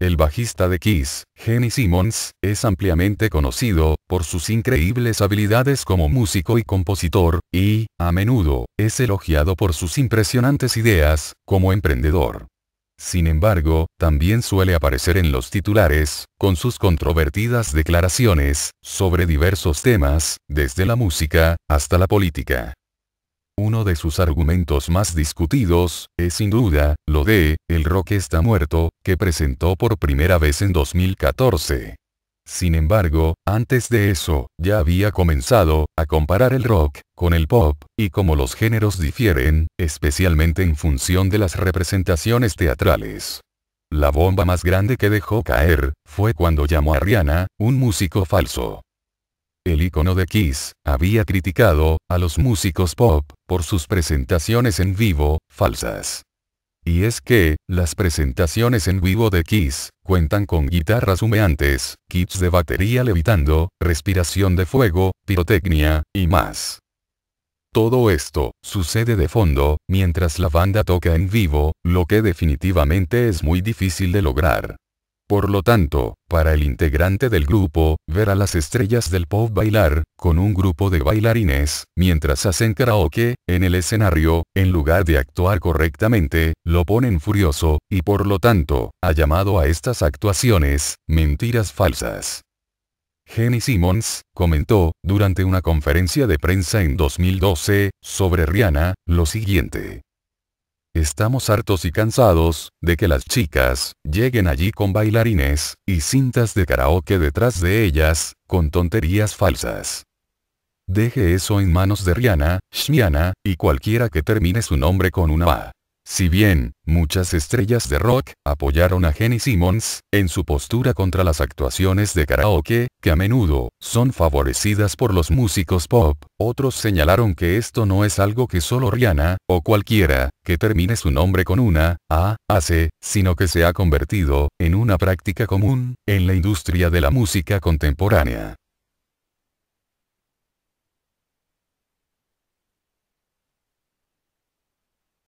El bajista de Kiss, Jenny Simmons, es ampliamente conocido por sus increíbles habilidades como músico y compositor, y, a menudo, es elogiado por sus impresionantes ideas como emprendedor. Sin embargo, también suele aparecer en los titulares, con sus controvertidas declaraciones, sobre diversos temas, desde la música, hasta la política. Uno de sus argumentos más discutidos, es sin duda, lo de, el rock está muerto, que presentó por primera vez en 2014. Sin embargo, antes de eso, ya había comenzado a comparar el rock con el pop, y como los géneros difieren, especialmente en función de las representaciones teatrales. La bomba más grande que dejó caer, fue cuando llamó a Rihanna, un músico falso el icono de Kiss, había criticado, a los músicos pop, por sus presentaciones en vivo, falsas. Y es que, las presentaciones en vivo de Kiss, cuentan con guitarras humeantes, kits de batería levitando, respiración de fuego, pirotecnia, y más. Todo esto, sucede de fondo, mientras la banda toca en vivo, lo que definitivamente es muy difícil de lograr. Por lo tanto, para el integrante del grupo, ver a las estrellas del pop bailar, con un grupo de bailarines, mientras hacen karaoke, en el escenario, en lugar de actuar correctamente, lo ponen furioso, y por lo tanto, ha llamado a estas actuaciones, mentiras falsas. Jenny Simmons, comentó, durante una conferencia de prensa en 2012, sobre Rihanna, lo siguiente. Estamos hartos y cansados, de que las chicas, lleguen allí con bailarines, y cintas de karaoke detrás de ellas, con tonterías falsas. Deje eso en manos de Rihanna, Shmiana, y cualquiera que termine su nombre con una A. Si bien, muchas estrellas de rock apoyaron a Jenny Simmons en su postura contra las actuaciones de karaoke, que a menudo son favorecidas por los músicos pop, otros señalaron que esto no es algo que solo Rihanna, o cualquiera, que termine su nombre con una A, hace, sino que se ha convertido en una práctica común en la industria de la música contemporánea.